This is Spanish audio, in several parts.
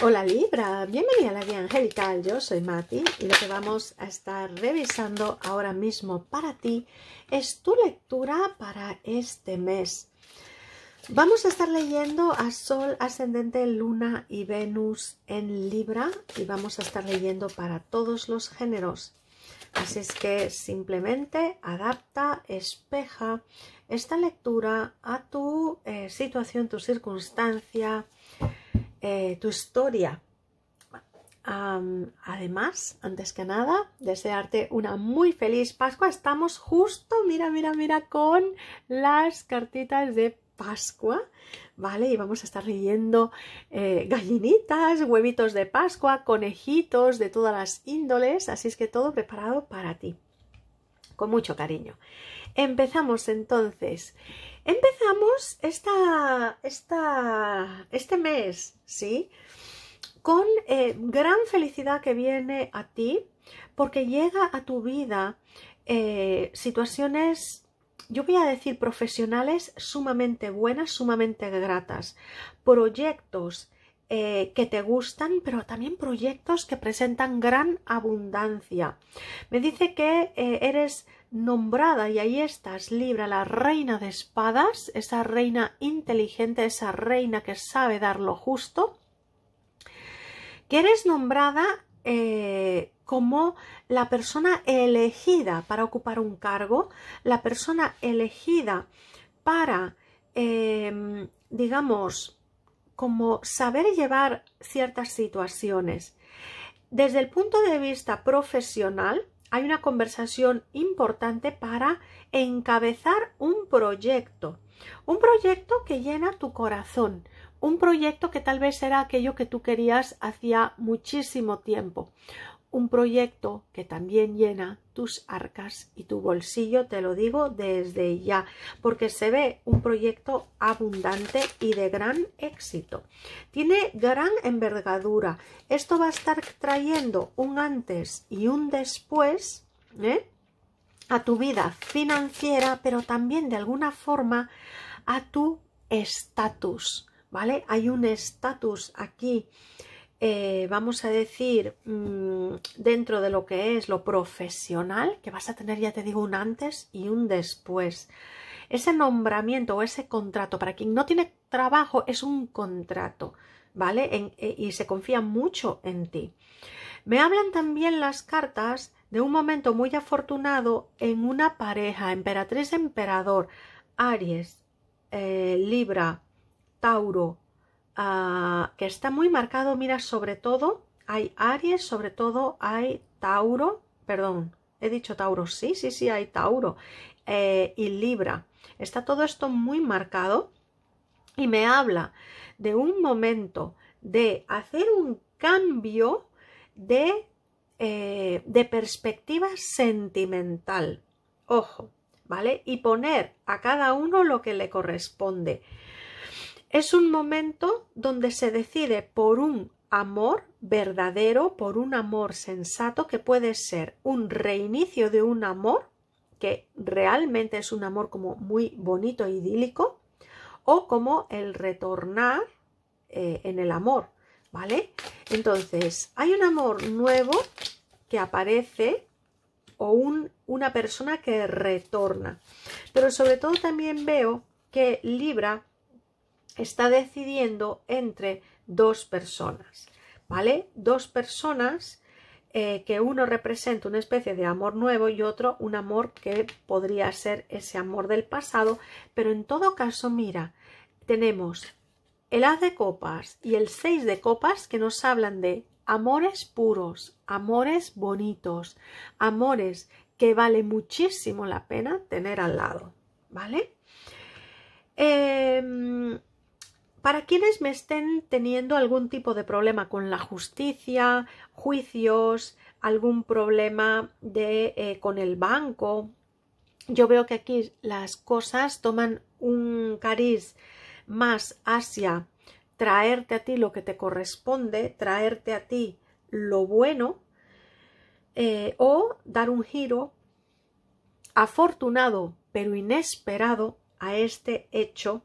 Hola Libra, bienvenida a la guía angelical, yo soy Mati y lo que vamos a estar revisando ahora mismo para ti es tu lectura para este mes. Vamos a estar leyendo a Sol, Ascendente, Luna y Venus en Libra y vamos a estar leyendo para todos los géneros. Así es que simplemente adapta, espeja esta lectura a tu eh, situación, tu circunstancia, eh, tu historia. además, antes que nada, desearte una muy feliz Pascua. Estamos justo, mira, mira, mira, con las cartitas de Pascua, ¿vale? Y vamos a estar leyendo eh, gallinitas, huevitos de Pascua, conejitos de todas las índoles, así es que todo preparado para ti, con mucho cariño. Empezamos entonces. Empezamos esta, este mes, ¿sí? Con eh, gran felicidad que viene a ti, porque llega a tu vida eh, situaciones, yo voy a decir profesionales sumamente buenas, sumamente gratas, proyectos eh, que te gustan, pero también proyectos que presentan gran abundancia. Me dice que eh, eres nombrada y ahí estás, Libra, la reina de espadas, esa reina inteligente, esa reina que sabe dar lo justo, que eres nombrada eh, como la persona elegida para ocupar un cargo, la persona elegida para, digamos, como saber llevar ciertas situaciones. Desde el punto de vista profesional, hay una conversación importante para encabezar un proyecto, un proyecto que llena tu corazón, un proyecto que tal vez era aquello que tú querías hacía muchísimo tiempo, un proyecto que también llena tus arcas y tu bolsillo, te lo digo desde ya, porque se ve un proyecto abundante y de gran éxito. Tiene gran envergadura. Esto va a estar trayendo un antes y un después ¿eh? a tu vida financiera, pero también de alguna forma a tu estatus, ¿vale? Hay un estatus aquí eh, vamos a decir, mm, dentro de lo que es lo profesional, que vas a tener, ya te digo, un antes y un después. Ese nombramiento o ese contrato, para quien no tiene trabajo, es un contrato, ¿vale? Eh, y se confía mucho en ti. Me hablan también las cartas de un momento muy afortunado en una pareja, emperatriz-emperador, Aries, eh, Libra, Tauro, Ah, que está muy marcado, mira, sobre todo hay Aries, sobre todo hay Tauro, perdón, he dicho Tauro, sí, sí, sí, hay Tauro eh, y Libra. Está todo esto muy marcado y me habla de un momento de hacer un cambio de, eh, de perspectiva sentimental. Ojo, ¿vale? Y poner a cada uno lo que le corresponde. Es un momento donde se decide por un amor verdadero, por un amor sensato que puede ser un reinicio de un amor que realmente es un amor como muy bonito idílico o como el retornar eh, en el amor, ¿vale? Entonces, hay un amor nuevo que aparece o una persona que retorna. Pero sobre todo también veo que Libra está decidiendo entre dos personas, ¿vale? Dos personas eh, que uno representa una especie de amor nuevo y otro un amor que podría ser ese amor del pasado, pero en todo caso, mira, tenemos el haz de copas y el seis de copas que nos hablan de amores puros, amores bonitos, amores que vale muchísimo la pena tener al lado, ¿vale? Em, para quienes me estén teniendo algún tipo de problema con la justicia, juicios, algún problema de, eh, con el banco. Yo veo que aquí las cosas toman un cariz más hacia traerte a ti lo que te corresponde, traerte a ti lo bueno eh, o dar un giro afortunado pero inesperado a este hecho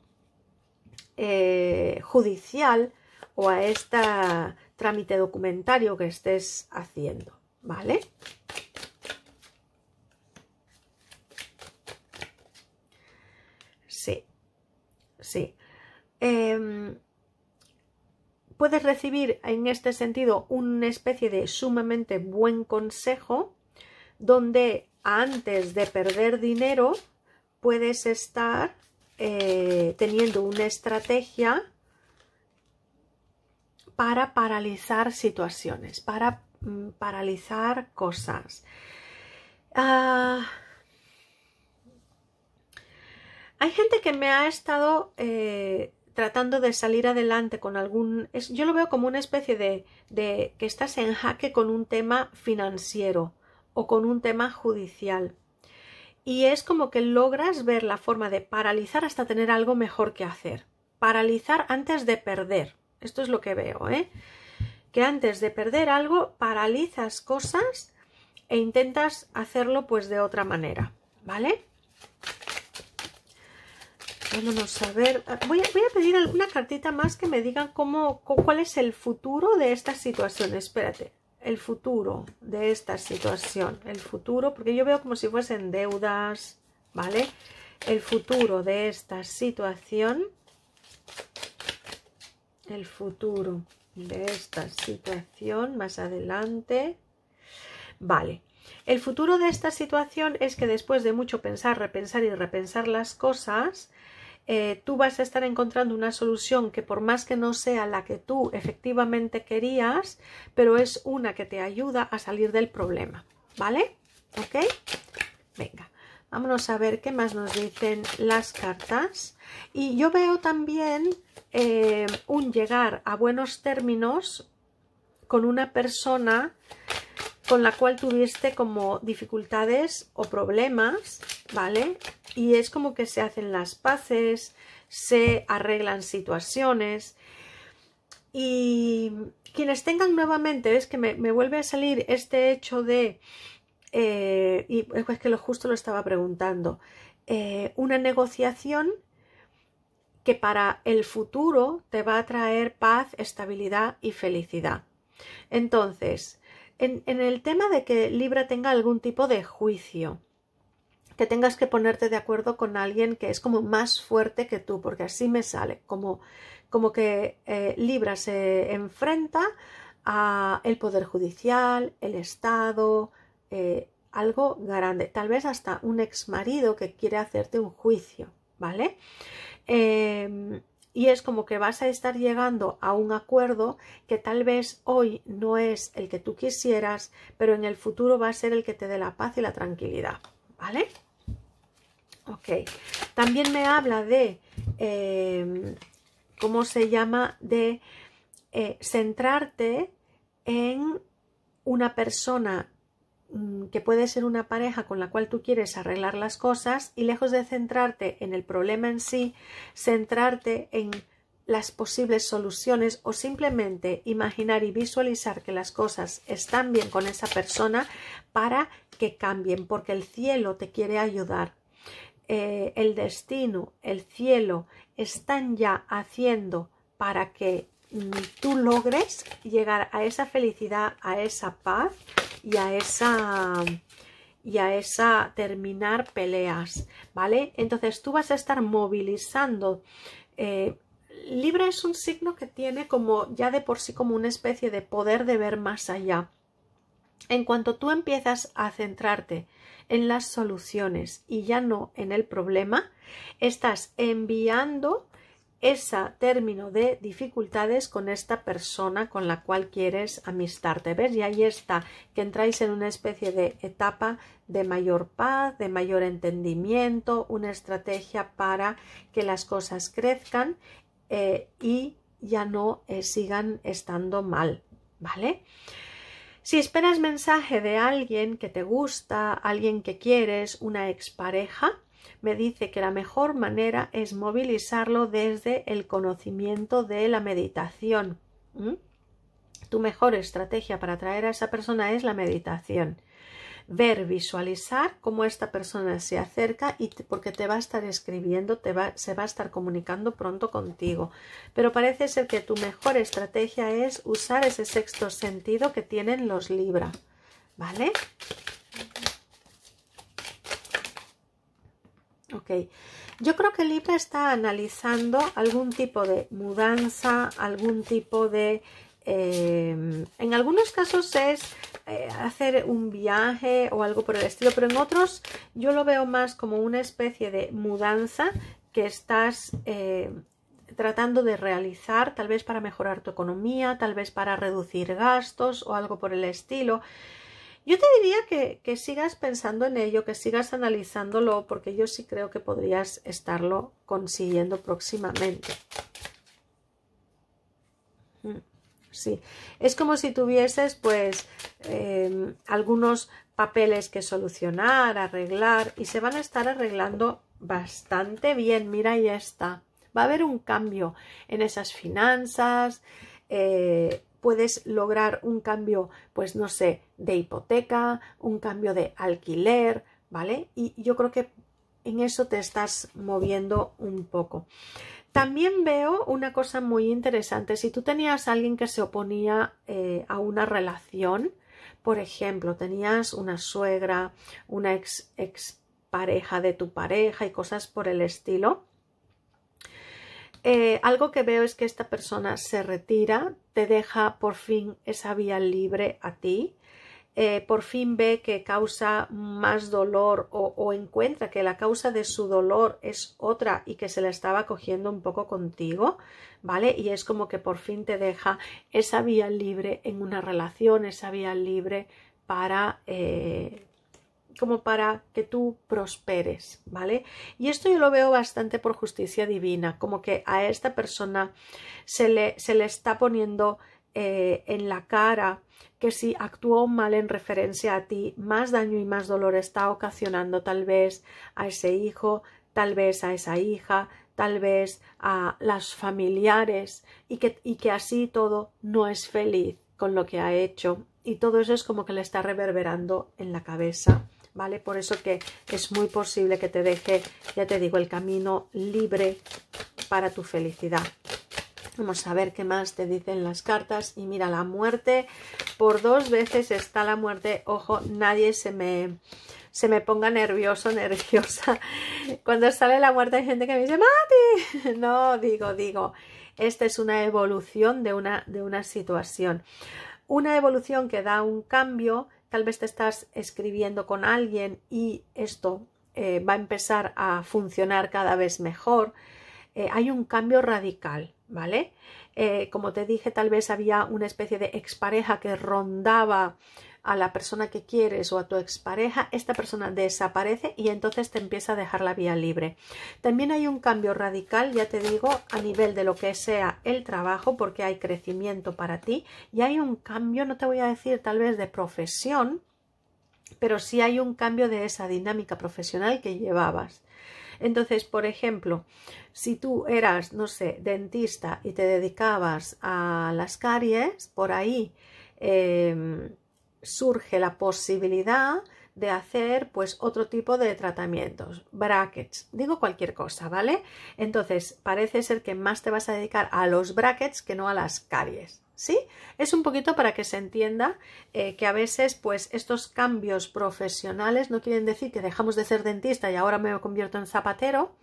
eh, judicial o a este trámite documentario que estés haciendo, ¿vale? Sí, sí. Em, puedes recibir en este sentido una especie de sumamente buen consejo donde antes de perder dinero puedes estar eh, teniendo una estrategia para paralizar situaciones, para mm, paralizar cosas. Ah, hay gente que me ha estado eh, tratando de salir adelante con algún... yo lo veo como una especie de que estás en jaque con un tema financiero o con un tema judicial y es como que logras ver la forma de paralizar hasta tener algo mejor que hacer. Paralizar antes de perder. Esto es lo que veo, ¿eh? Que antes de perder algo, paralizas cosas e intentas hacerlo pues de otra manera, ¿vale? Vámonos a ver, ah, voy a, voy a pedir alguna cartita más que me digan cómo, cuál es el futuro de esta situación, espérate el futuro de esta situación, el futuro, porque yo veo como si fuesen deudas, ¿vale? El futuro de esta situación, el futuro de esta situación más adelante, vale. El futuro de esta situación es que después de mucho pensar, repensar y repensar las cosas, eh, tú vas a estar encontrando una solución que por más que no sea la que tú efectivamente querías, pero es una que te ayuda a salir del problema, ¿vale? ¿Ok? Venga. Vámonos a ver qué más nos dicen las cartas. Y yo veo también eh, un llegar a buenos términos con una persona con la cual tuviste como dificultades o problemas, ¿vale? Y es como que se hacen las paces, se arreglan situaciones. Y quienes tengan nuevamente, es que me, vuelve a salir este hecho de, eh, y es que lo justo lo estaba preguntando, eh, una negociación que para el futuro te va a traer paz, estabilidad y felicidad. Entonces, en, el tema de que Libra tenga algún tipo de juicio, que tengas que ponerte de acuerdo con alguien que es como más fuerte que tú, porque así me sale, como, como que eh, Libra se enfrenta a el poder judicial, el Estado, eh, algo grande, tal vez hasta un ex marido que quiere hacerte un juicio, ¿vale? Em, y es como que vas a estar llegando a un acuerdo que tal vez hoy no es el que tú quisieras, pero en el futuro va a ser el que te dé la paz y la tranquilidad, ¿vale? Ok, también me habla de, em, ¿cómo se llama? De eh, centrarte en una persona Mm, que puede ser una pareja con la cual tú quieres arreglar las cosas y lejos de centrarte en el problema en sí, centrarte en las posibles soluciones o simplemente imaginar y visualizar que las cosas están bien con esa persona para que cambien, porque el cielo te quiere ayudar. Eh, el destino, el cielo, están ya haciendo para que mm, tú logres llegar a esa felicidad, a esa paz, y a esa y a esa terminar peleas, ¿vale? Entonces tú vas a estar movilizando. Eh, Libra es un signo que tiene como ya de por sí como una especie de poder de ver más allá. En cuanto tú empiezas a centrarte en las soluciones y ya no en el problema, estás enviando ese término de dificultades con esta persona con la cual quieres amistarte. ¿Ves? Y ahí está, que entráis en una especie de etapa de mayor paz, de mayor entendimiento, una estrategia para que las cosas crezcan eh, y ya no eh, sigan estando mal. ¿Vale? Si esperas mensaje de alguien que te gusta, alguien que quieres, una expareja, me dice que la mejor manera es movilizarlo desde el conocimiento de la meditación. ¿Mm? Tu mejor estrategia para atraer a esa persona es la meditación. Ver, visualizar cómo esta persona se acerca y porque te va a estar escribiendo, se va a estar comunicando pronto contigo. Pero parece ser que tu mejor estrategia es usar ese sexto sentido que tienen los Libra. ¿Vale? Ok, yo creo que Libra está analizando algún tipo de mudanza, algún tipo de... Eh, en algunos casos es eh, hacer un viaje o algo por el estilo, pero en otros yo lo veo más como una especie de mudanza que estás eh, tratando de realizar, tal vez para mejorar tu economía, tal vez para reducir gastos o algo por el estilo. Yo te diría que, sigas pensando en ello, que sigas analizándolo, porque yo sí creo que podrías estarlo consiguiendo próximamente. Mm, sí, es como si tuvieses pues em, algunos papeles que solucionar, arreglar y se van a estar arreglando bastante bien. Mira, ya está. Va a haber un cambio en esas finanzas. Eh, puedes lograr un cambio, pues no sé, de hipoteca, un cambio de alquiler, ¿vale? Y yo creo que en eso te estás moviendo un poco. También veo una cosa muy interesante. Si tú tenías a alguien que se oponía eh, a una relación, por ejemplo, tenías una suegra, una ex, ex pareja de tu pareja y cosas por el estilo, eh, algo que veo es que esta persona se retira, te deja por fin esa vía libre a ti, eh, por fin ve que causa más dolor o, encuentra que la causa de su dolor es otra y que se la estaba cogiendo un poco contigo, ¿vale? Y es como que por fin te deja esa vía libre en una relación, esa vía libre para, eh, como para que tú prosperes, ¿vale? Y esto yo lo veo bastante por justicia divina, como que a esta persona se le, está poniendo eh, en la cara que si actuó mal en referencia a ti, más daño y más dolor está ocasionando tal vez a ese hijo, tal vez a esa hija, tal vez a las familiares y que, y que así todo no es feliz con lo que ha hecho y todo eso es como que le está reverberando en la cabeza. ¿vale? Por eso que es muy posible que te deje, ya te digo, el camino libre para tu felicidad. Vamos a ver qué más te dicen las cartas. Y mira, la muerte, por dos veces está la muerte. Ojo, nadie se me, se me ponga nervioso, nerviosa. Cuando sale la muerte hay gente que me dice, ¡Mati! No, digo, digo. Esta es una evolución de una, de una situación. Una evolución que da un cambio, tal vez te estás escribiendo con alguien y esto eh, va a empezar a funcionar cada vez mejor. Eh, hay un cambio radical, ¿vale? Eh, como te dije, tal vez había una especie de expareja que rondaba a la persona que quieres o a tu expareja, esta persona desaparece y entonces te empieza a dejar la vía libre. También hay un cambio radical, ya te digo, a nivel de lo que sea el trabajo, porque hay crecimiento para ti y hay un cambio, no te voy a decir tal vez de profesión, pero sí hay un cambio de esa dinámica profesional que llevabas. Entonces, por ejemplo, si tú eras, no sé, dentista y te dedicabas a las caries, por ahí em, surge la posibilidad de hacer pues otro tipo de tratamientos, brackets, digo cualquier cosa, ¿vale? Entonces, parece ser que más te vas a dedicar a los brackets que no a las caries. ¿Sí? Es un poquito para que se entienda eh, que a veces pues estos cambios profesionales no quieren decir que dejamos de ser dentista y ahora me convierto en zapatero,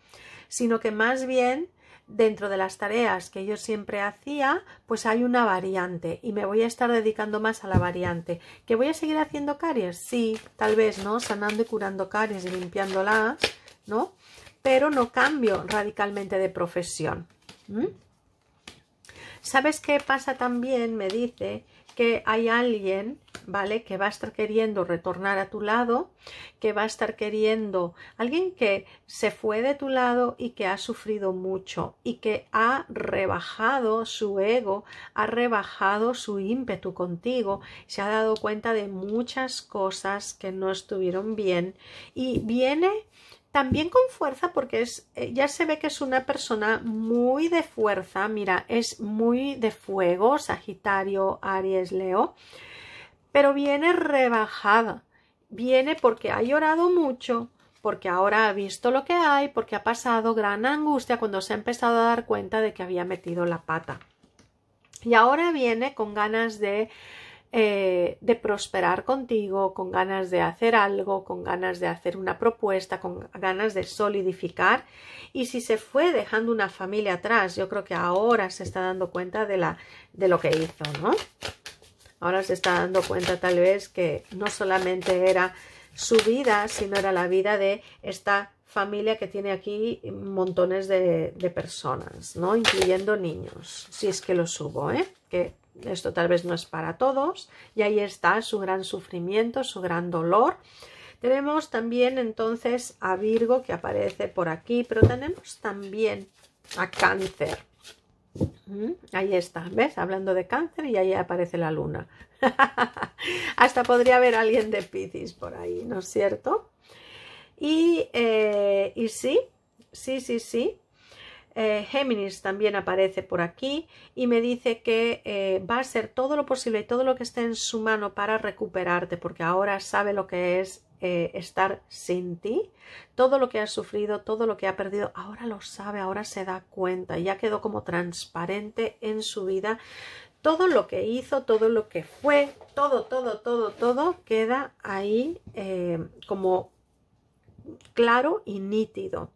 sino que más bien dentro de las tareas que yo siempre hacía, pues hay una variante y me voy a estar dedicando más a la variante. ¿Que voy a seguir haciendo caries? Sí, tal vez, ¿no? Sanando y curando caries y limpiándolas, ¿no? Pero no cambio radicalmente de profesión. ¿Sabes qué pasa también? Me dice que hay alguien, ¿vale? Que va a estar queriendo retornar a tu lado, que va a estar queriendo, alguien que se fue de tu lado y que ha sufrido mucho y que ha rebajado su ego, ha rebajado su ímpetu contigo, se ha dado cuenta de muchas cosas que no estuvieron bien y viene también con fuerza porque es, eh, ya se ve que es una persona muy de fuerza, mira, es muy de fuego, Sagitario, Aries, Leo, pero viene rebajada, viene porque ha llorado mucho, porque ahora ha visto lo que hay, porque ha pasado gran angustia cuando se ha empezado a dar cuenta de que había metido la pata. Y ahora viene con ganas de eh, de prosperar contigo, con ganas de hacer algo, con ganas de hacer una propuesta, con ganas de solidificar. Y si se fue dejando una familia atrás, yo creo que ahora se está dando cuenta de, la, de lo que hizo, ¿no? Ahora se está dando cuenta tal vez que no solamente era su vida, sino era la vida de esta familia que tiene aquí montones de, personas, ¿no? Incluyendo niños, si es que los hubo, ¿eh? Que esto tal vez no es para todos, y ahí está su gran sufrimiento, su gran dolor. Tenemos también entonces a Virgo que aparece por aquí, pero tenemos también a Cáncer. Mm, ahí está, ¿ves? Hablando de cáncer y ahí aparece la luna. Hasta podría haber alguien de Piscis por ahí, ¿no es cierto? Y, eh, y sí, sí, sí, sí, eh, Géminis también aparece por aquí y me dice que eh, va a ser todo lo posible y todo lo que esté en su mano para recuperarte, porque ahora sabe lo que es eh, estar sin ti. Todo lo que ha sufrido, todo lo que ha perdido, ahora lo sabe, ahora se da cuenta, ya quedó como transparente en su vida. Todo lo que hizo, todo lo que fue, todo, todo, todo, todo queda ahí como claro y nítido.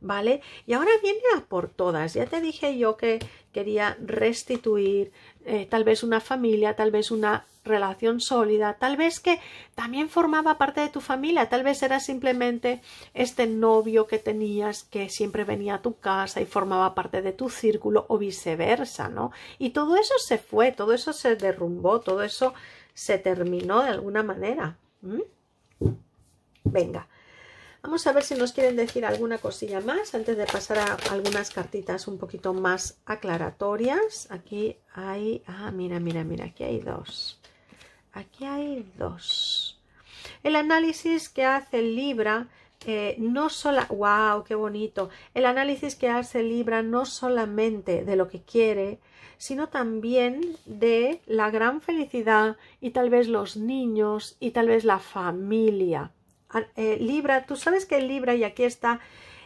¿vale? Y ahora viene a por todas. Ya te dije yo que quería restituir eh, tal vez una familia, tal vez una relación sólida, tal vez que también formaba parte de tu familia, tal vez era simplemente este novio que tenías que siempre venía a tu casa y formaba parte de tu círculo o viceversa, ¿no? Y todo eso se fue, todo eso se derrumbó, todo eso se terminó de alguna manera. Venga, Vamos a ver si nos quieren decir alguna cosilla más antes de pasar a algunas cartitas un poquito más aclaratorias. Aquí hay... Ah, mira, mira, mira, aquí hay dos. Aquí hay dos. El análisis que hace Libra eh, no sola, wow, qué bonito. El análisis que hace Libra no solamente de lo que quiere, sino también de la gran felicidad y tal vez los niños y tal vez la familia. Eh, Libra, tú sabes que Libra, y aquí está,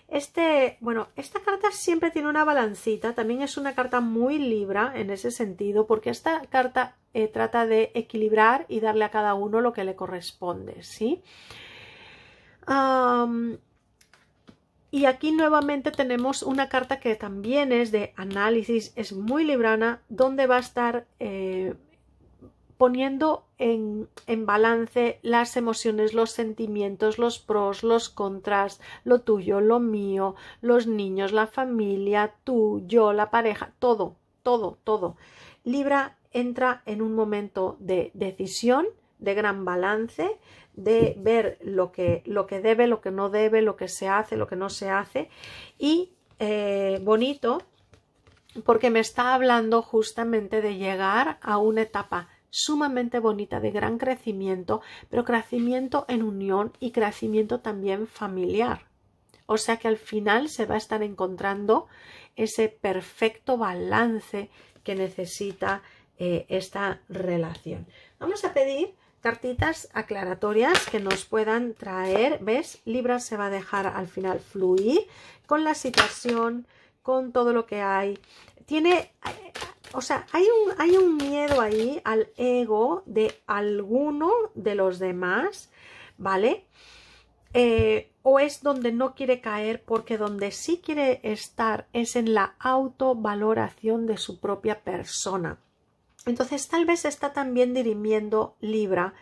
este, bueno, esta carta siempre tiene una balancita, también es una carta muy Libra en ese sentido, porque esta carta eh, trata de equilibrar y darle a cada uno lo que le corresponde, ¿sí? y aquí nuevamente tenemos una carta que también es de análisis, es muy librana, donde va a estar eh, poniendo en, balance las emociones, los sentimientos, los pros, los contras, lo tuyo, lo mío, los niños, la familia, tú, yo, la pareja, todo, todo, todo. Libra entra en un momento de decisión, de gran balance, de ver lo que, lo que debe, lo que no debe, lo que se hace, lo que no se hace. Y eh, bonito, porque me está hablando justamente de llegar a una etapa sumamente bonita, de gran crecimiento, pero crecimiento en unión y crecimiento también familiar. O sea que al final se va a estar encontrando ese perfecto balance que necesita eh, esta relación. Vamos a pedir cartitas aclaratorias que nos puedan traer, ¿ves? Libra se va a dejar al final fluir con la situación, con todo lo que hay. Tiene, o sea, hay un, hay un miedo ahí al ego de alguno de los demás, ¿vale? Eh, o es donde no quiere caer porque donde sí quiere estar es en la autovaloración de su propia persona. Entonces tal vez está también dirimiendo Libra.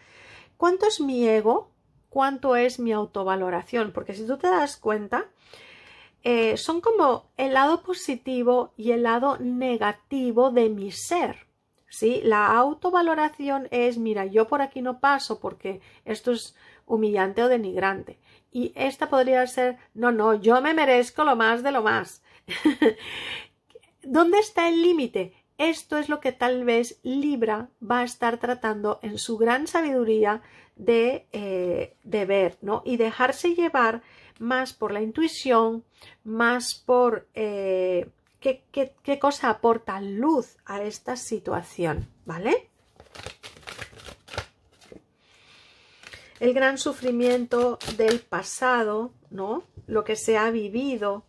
¿Cuánto es mi ego? ¿Cuánto es mi autovaloración? Porque si tú te das cuenta, eh, son como el lado positivo y el lado negativo de mi ser. ¿sí? La autovaloración es, mira, yo por aquí no paso porque esto es humillante o denigrante. Y esta podría ser, no, no, yo me merezco lo más de lo más. ¿Dónde está el límite? Esto es lo que tal vez Libra va a estar tratando en su gran sabiduría de, eh, de ver, ¿no? Y dejarse llevar más por la intuición, más por eh, qué, cosa aporta luz a esta situación, ¿vale? El gran sufrimiento del pasado, ¿no? Lo que se ha vivido,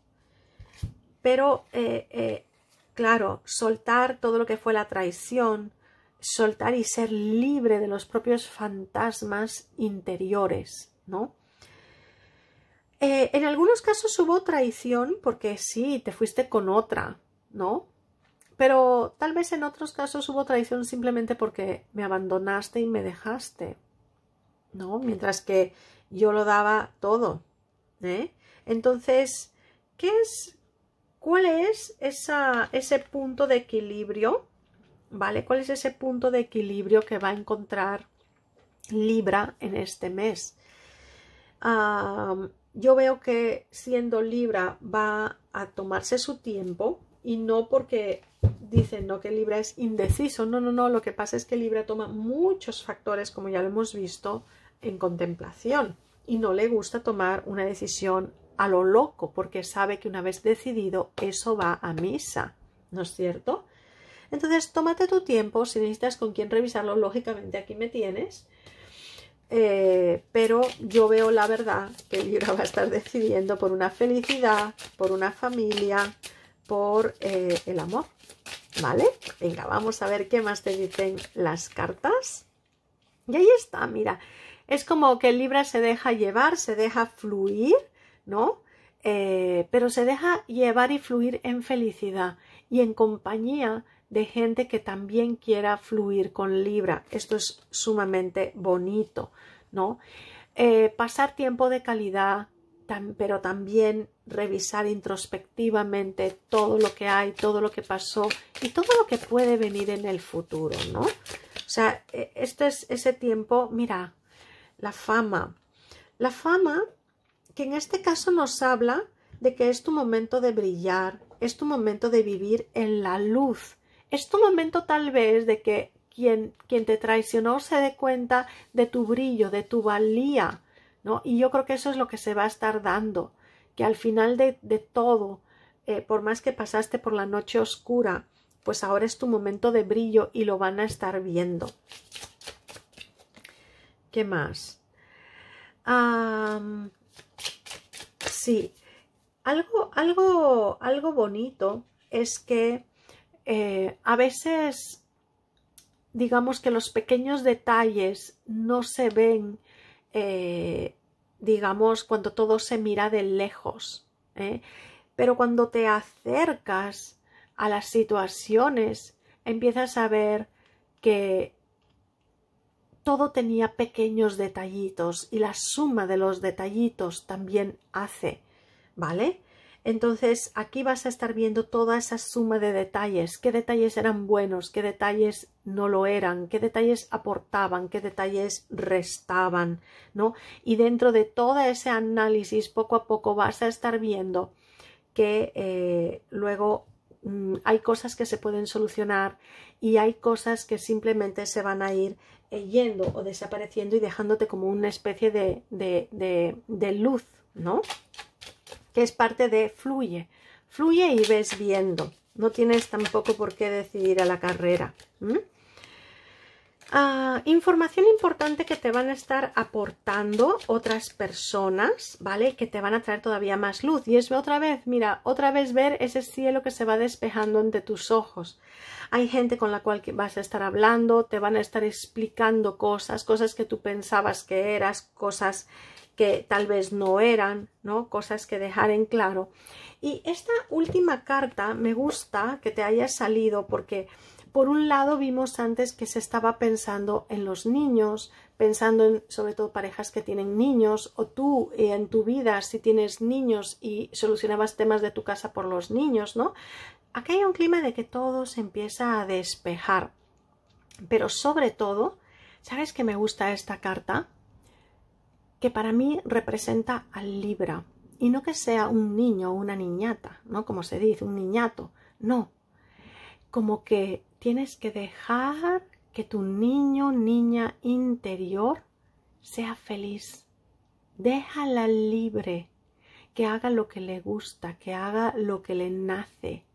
pero eh, eh, claro, soltar todo lo que fue la traición, soltar y ser libre de los propios fantasmas interiores, ¿no? Eh, en algunos casos hubo traición porque sí, te fuiste con otra, ¿no? Pero tal vez en otros casos hubo traición simplemente porque me abandonaste y me dejaste, ¿no? Mientras que yo lo daba todo, ¿eh? Entonces, ¿qué es, cuál es ese punto de equilibrio, ¿vale? ¿Cuál es ese punto de equilibrio que va a encontrar Libra en este mes? Ah, yo veo que siendo Libra va a tomarse su tiempo y no porque dicen no que Libra es indeciso, no, no, no, lo que pasa es que Libra toma muchos factores, como ya lo hemos visto, en contemplación y no le gusta tomar una decisión a lo loco porque sabe que una vez decidido eso va a misa, ¿no es cierto? Entonces, tómate tu tiempo, si necesitas con quién revisarlo, lógicamente aquí me tienes, eh, pero yo veo la verdad que Libra va a estar decidiendo por una felicidad, por una familia, por eh, el amor. ¿Vale? Venga, vamos a ver qué más te dicen las cartas. Y ahí está, mira. Es como que Libra se deja llevar, se deja fluir, ¿no? Eh, pero se deja llevar y fluir en felicidad y en compañía de gente que también quiera fluir con Libra. Esto es sumamente bonito, ¿no? Eh, pasar tiempo de calidad, pero también revisar introspectivamente todo lo que hay, todo lo que pasó y todo lo que puede venir en el futuro, ¿no? O sea, e, este es ese tiempo, mira, la fama. La fama que en este caso nos habla de que es tu momento de brillar, es tu momento de vivir en la luz, es tu momento tal vez de que quien, quien te traicionó se dé cuenta de tu brillo, de tu valía, ¿no? Y yo creo que eso es lo que se va a estar dando, que al final de, de todo, eh, por más que pasaste por la noche oscura, pues ahora es tu momento de brillo y lo van a estar viendo. ¿Qué más? sí, algo, algo, algo bonito es que eh, a veces digamos que los pequeños detalles no se ven, eh, digamos, cuando todo se mira de lejos, ¿eh? pero cuando te acercas a las situaciones, empiezas a ver que todo tenía pequeños detallitos y la suma de los detallitos también hace, ¿vale? Entonces aquí vas a estar viendo toda esa suma de detalles, qué detalles eran buenos, qué detalles no lo eran, qué detalles aportaban, qué detalles restaban, ¿no? Y dentro de todo ese análisis poco a poco vas a estar viendo que eh, luego mm, hay cosas que se pueden solucionar y hay cosas que simplemente se van a ir eh, yendo o desapareciendo y dejándote como una especie de, de, de, de luz, ¿no? es parte de fluye. Fluye y ves viendo. No tienes tampoco por qué decidir a la carrera. Ah, información importante que te van a estar aportando otras personas, ¿vale? Que te van a traer todavía más luz. Y es otra vez, mira, otra vez ver ese cielo que se va despejando ante tus ojos. Hay gente con la cual vas a estar hablando, te van a estar explicando cosas, cosas que tú pensabas que eras, cosas que tal vez no eran, ¿no? Cosas que dejar en claro. Y esta última carta me gusta que te haya salido porque por un lado vimos antes que se estaba pensando en los niños, pensando en sobre todo parejas que tienen niños o tú eh, en tu vida si tienes niños y solucionabas temas de tu casa por los niños, ¿no? Aquí hay un clima de que todo se empieza a despejar. Pero sobre todo, ¿sabes que me gusta esta carta? que para mí representa al Libra. Y no que sea un niño o una niñata, ¿no? Como se dice, un niñato. No. Como que tienes que dejar que tu niño, niña interior sea feliz. Déjala libre, que haga lo que le gusta, que haga lo que le nace,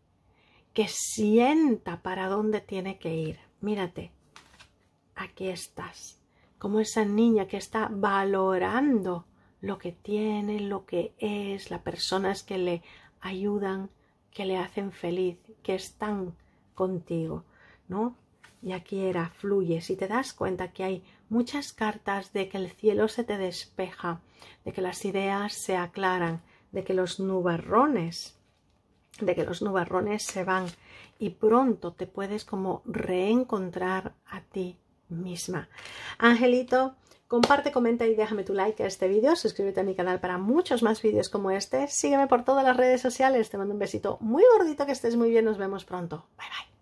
que sienta para dónde tiene que ir. Mírate, aquí estás como esa niña que está valorando lo que tiene, lo que es, las personas que le ayudan, que le hacen feliz, que están contigo, ¿no? Y aquí era, fluye. Si te das cuenta que hay muchas cartas de que el cielo se te despeja, de que las ideas se aclaran, de que los nubarrones, de que los nubarrones se van y pronto te puedes como reencontrar a ti misma. Angelito, comparte, comenta y déjame tu like a este vídeo, suscríbete a mi canal para muchos más vídeos como este, sígueme por todas las redes sociales, te mando un besito muy gordito, que estés muy bien, nos vemos pronto, bye bye.